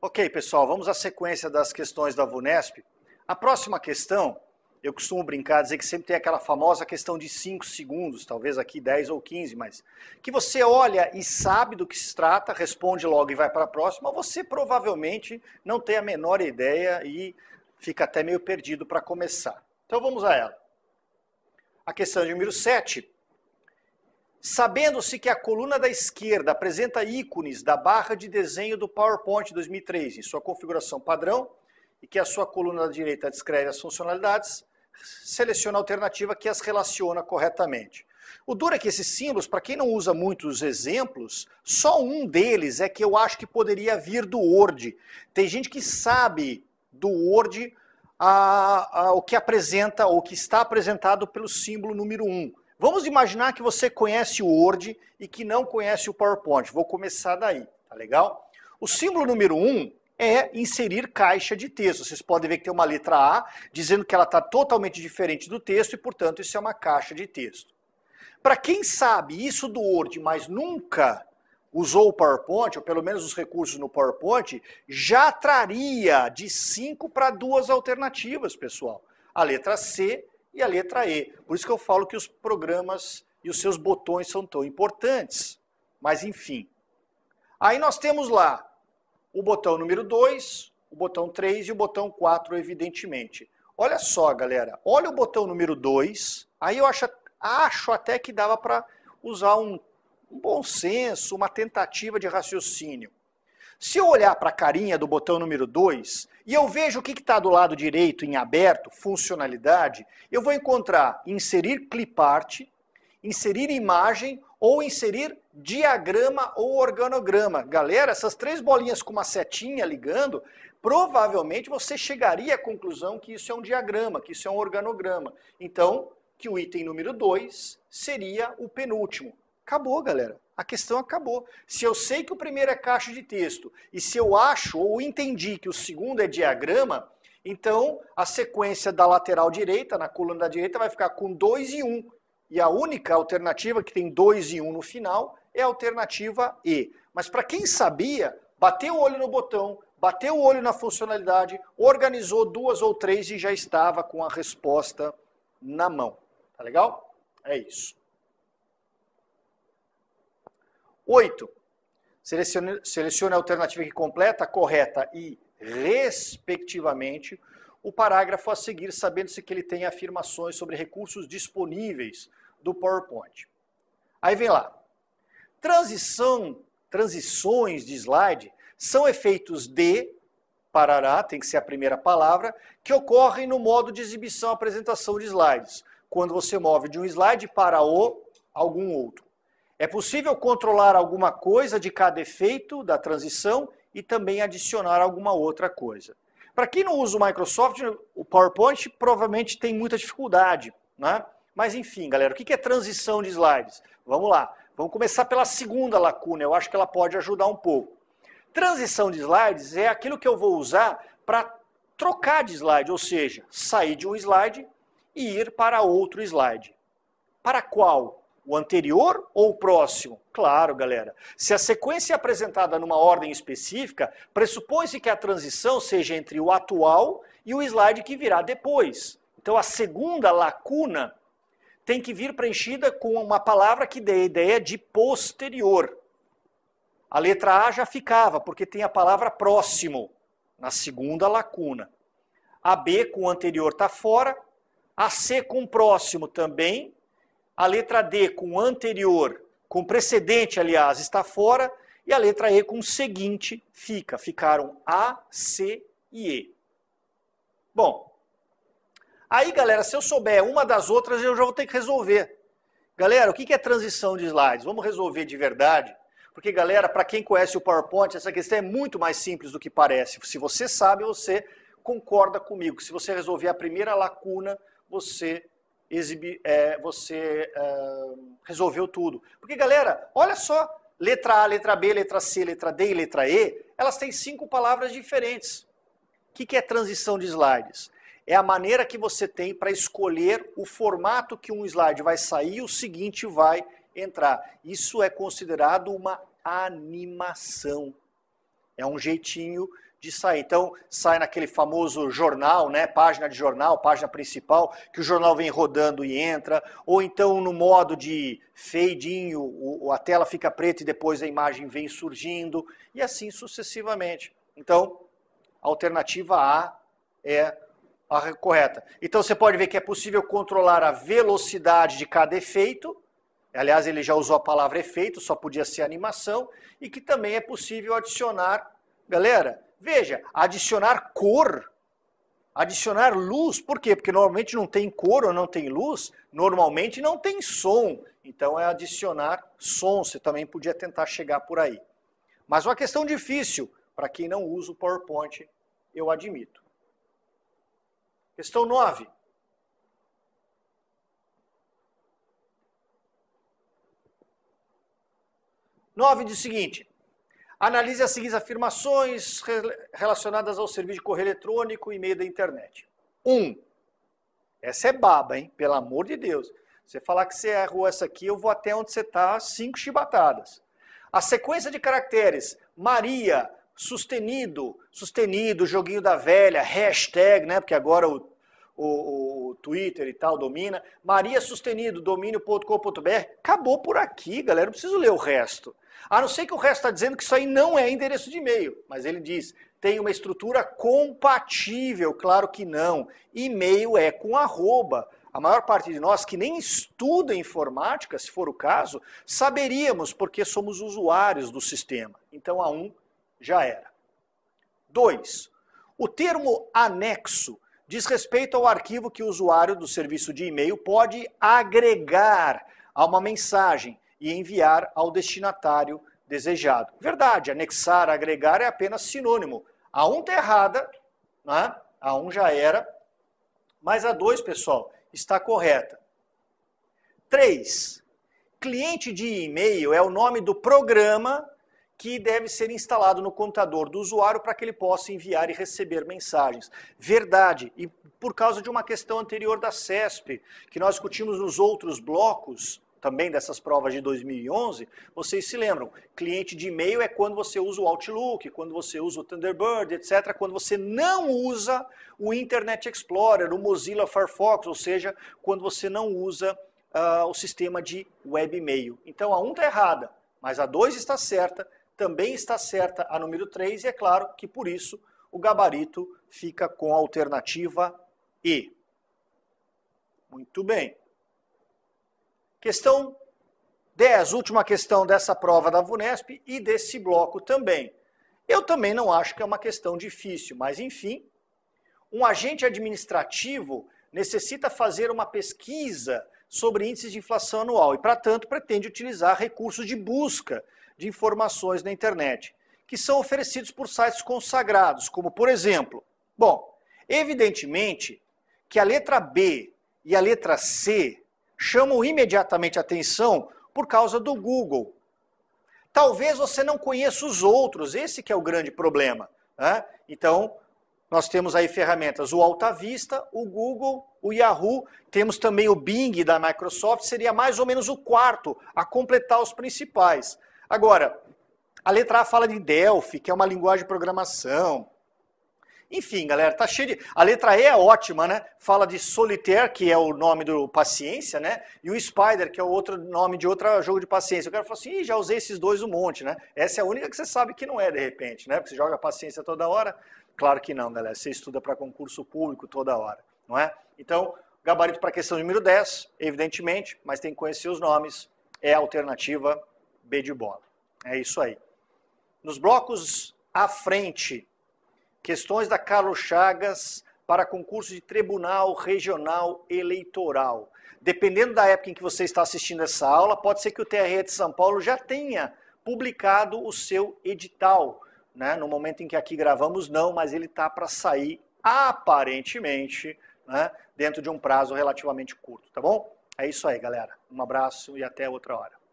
Ok, pessoal, vamos à sequência das questões da VUNESP. A próxima questão, eu costumo brincar, dizer que sempre tem aquela famosa questão de 5 segundos, talvez aqui 10 ou 15, mas que você olha e sabe do que se trata, responde logo e vai para a próxima, você provavelmente não tem a menor ideia e fica até meio perdido para começar. Então vamos a ela a questão de é número 7. Sabendo-se que a coluna da esquerda apresenta ícones da barra de desenho do PowerPoint 2003 em sua configuração padrão e que a sua coluna da direita descreve as funcionalidades, seleciona a alternativa que as relaciona corretamente. O duro é que esses símbolos, para quem não usa muitos exemplos, só um deles é que eu acho que poderia vir do Word. Tem gente que sabe do Word a, a, o que apresenta ou que está apresentado pelo símbolo número 1. Um. Vamos imaginar que você conhece o Word e que não conhece o PowerPoint. Vou começar daí, tá legal? O símbolo número 1 um é inserir caixa de texto. Vocês podem ver que tem uma letra A dizendo que ela está totalmente diferente do texto e, portanto, isso é uma caixa de texto. Para quem sabe isso do Word, mas nunca usou o PowerPoint, ou pelo menos os recursos no PowerPoint, já traria de cinco para duas alternativas, pessoal. A letra C e a letra E. Por isso que eu falo que os programas e os seus botões são tão importantes. Mas, enfim. Aí nós temos lá o botão número 2, o botão 3 e o botão 4, evidentemente. Olha só, galera. Olha o botão número 2. Aí eu acho, acho até que dava para usar um um bom senso, uma tentativa de raciocínio. Se eu olhar para a carinha do botão número 2 e eu vejo o que está do lado direito em aberto, funcionalidade, eu vou encontrar inserir clipart, inserir imagem ou inserir diagrama ou organograma. Galera, essas três bolinhas com uma setinha ligando, provavelmente você chegaria à conclusão que isso é um diagrama, que isso é um organograma. Então, que o item número 2 seria o penúltimo. Acabou, galera. A questão acabou. Se eu sei que o primeiro é caixa de texto e se eu acho ou entendi que o segundo é diagrama, então a sequência da lateral direita, na coluna da direita, vai ficar com 2 e 1. Um. E a única alternativa que tem 2 e 1 um no final é a alternativa E. Mas para quem sabia, bateu o olho no botão, bateu o olho na funcionalidade, organizou duas ou três e já estava com a resposta na mão. Tá legal? É isso. 8. Selecione, selecione a alternativa que completa, correta e, respectivamente, o parágrafo a seguir, sabendo-se que ele tem afirmações sobre recursos disponíveis do PowerPoint. Aí vem lá. Transição, transições de slide são efeitos de, parará, tem que ser a primeira palavra, que ocorrem no modo de exibição apresentação de slides, quando você move de um slide para o algum outro. É possível controlar alguma coisa de cada efeito da transição e também adicionar alguma outra coisa. Para quem não usa o Microsoft, o PowerPoint provavelmente tem muita dificuldade, né? Mas enfim, galera, o que é transição de slides? Vamos lá, vamos começar pela segunda lacuna, eu acho que ela pode ajudar um pouco. Transição de slides é aquilo que eu vou usar para trocar de slide, ou seja, sair de um slide e ir para outro slide. Para qual? O anterior ou o próximo? Claro, galera. Se a sequência é apresentada numa ordem específica, pressupõe-se que a transição seja entre o atual e o slide que virá depois. Então, a segunda lacuna tem que vir preenchida com uma palavra que dê a ideia de posterior. A letra A já ficava, porque tem a palavra próximo, na segunda lacuna. A B com o anterior está fora, a C com o próximo também, a letra D com anterior, com precedente, aliás, está fora, e a letra E com seguinte fica. Ficaram A, C e E. Bom, aí galera, se eu souber uma das outras, eu já vou ter que resolver. Galera, o que é transição de slides? Vamos resolver de verdade? Porque, galera, para quem conhece o PowerPoint, essa questão é muito mais simples do que parece. Se você sabe, você concorda comigo. Se você resolver a primeira lacuna, você exibir, é, você é, resolveu tudo. Porque, galera, olha só, letra A, letra B, letra C, letra D e letra E, elas têm cinco palavras diferentes. O que, que é transição de slides? É a maneira que você tem para escolher o formato que um slide vai sair e o seguinte vai entrar. Isso é considerado uma animação. É um jeitinho de sair. Então, sai naquele famoso jornal, né? Página de jornal, página principal, que o jornal vem rodando e entra, ou então no modo de fade-in, a tela fica preta e depois a imagem vem surgindo, e assim sucessivamente. Então, a alternativa A é a correta. Então, você pode ver que é possível controlar a velocidade de cada efeito, aliás, ele já usou a palavra efeito, só podia ser animação, e que também é possível adicionar, galera, Veja, adicionar cor, adicionar luz, por quê? Porque normalmente não tem cor ou não tem luz, normalmente não tem som. Então é adicionar som, você também podia tentar chegar por aí. Mas uma questão difícil, para quem não usa o PowerPoint, eu admito. Questão 9. Nove diz o seguinte: Analise as seguintes afirmações relacionadas ao serviço de correio eletrônico e meio da internet. 1. Um, essa é baba, hein? Pelo amor de Deus. Você falar que você errou essa aqui, eu vou até onde você está, cinco chibatadas. A sequência de caracteres, Maria, sustenido, sustenido, joguinho da velha, hashtag, né? Porque agora o o, o Twitter e tal, domina. Maria Sustenido, domínio.com.br. Acabou por aqui, galera. Não preciso ler o resto. A não ser que o resto está dizendo que isso aí não é endereço de e-mail. Mas ele diz: tem uma estrutura compatível. Claro que não. E-mail é com arroba. A maior parte de nós que nem estuda informática, se for o caso, saberíamos porque somos usuários do sistema. Então a um já era. Dois, o termo anexo diz respeito ao arquivo que o usuário do serviço de e-mail pode agregar a uma mensagem e enviar ao destinatário desejado. Verdade, anexar, agregar é apenas sinônimo. A um está errada, né? a um já era, mas a dois, pessoal, está correta. Três, cliente de e-mail é o nome do programa que deve ser instalado no computador do usuário para que ele possa enviar e receber mensagens. Verdade. E por causa de uma questão anterior da CESP, que nós discutimos nos outros blocos, também dessas provas de 2011, vocês se lembram, cliente de e-mail é quando você usa o Outlook, quando você usa o Thunderbird, etc., quando você não usa o Internet Explorer, o Mozilla Firefox, ou seja, quando você não usa uh, o sistema de web e-mail. Então a 1 um está errada, mas a 2 está certa, também está certa a número 3, e é claro que por isso o gabarito fica com a alternativa E. Muito bem. Questão 10, última questão dessa prova da VUNESP e desse bloco também. Eu também não acho que é uma questão difícil, mas enfim, um agente administrativo necessita fazer uma pesquisa sobre índices de inflação anual e, para tanto, pretende utilizar recursos de busca de informações na internet, que são oferecidos por sites consagrados, como por exemplo, bom, evidentemente que a letra B e a letra C chamam imediatamente atenção por causa do Google. Talvez você não conheça os outros, esse que é o grande problema. Né? Então, nós temos aí ferramentas, o Alta Vista, o Google, o Yahoo, temos também o Bing da Microsoft, seria mais ou menos o quarto a completar os principais. Agora, a letra A fala de Delphi, que é uma linguagem de programação. Enfim, galera, tá cheio de. A letra E é ótima, né? Fala de Solitaire, que é o nome do paciência, né? E o Spider, que é o outro nome de outro jogo de paciência. O cara falou assim: já usei esses dois um monte, né? Essa é a única que você sabe que não é, de repente, né? Porque você joga paciência toda hora. Claro que não, galera. Você estuda para concurso público toda hora, não é? Então, gabarito para a questão número 10, evidentemente, mas tem que conhecer os nomes. É a alternativa B de bola. É isso aí. Nos blocos à frente, questões da Carlos Chagas para concurso de tribunal regional eleitoral. Dependendo da época em que você está assistindo essa aula, pode ser que o TRE de São Paulo já tenha publicado o seu edital. Né? No momento em que aqui gravamos, não, mas ele está para sair aparentemente né? dentro de um prazo relativamente curto, tá bom? É isso aí, galera. Um abraço e até outra hora.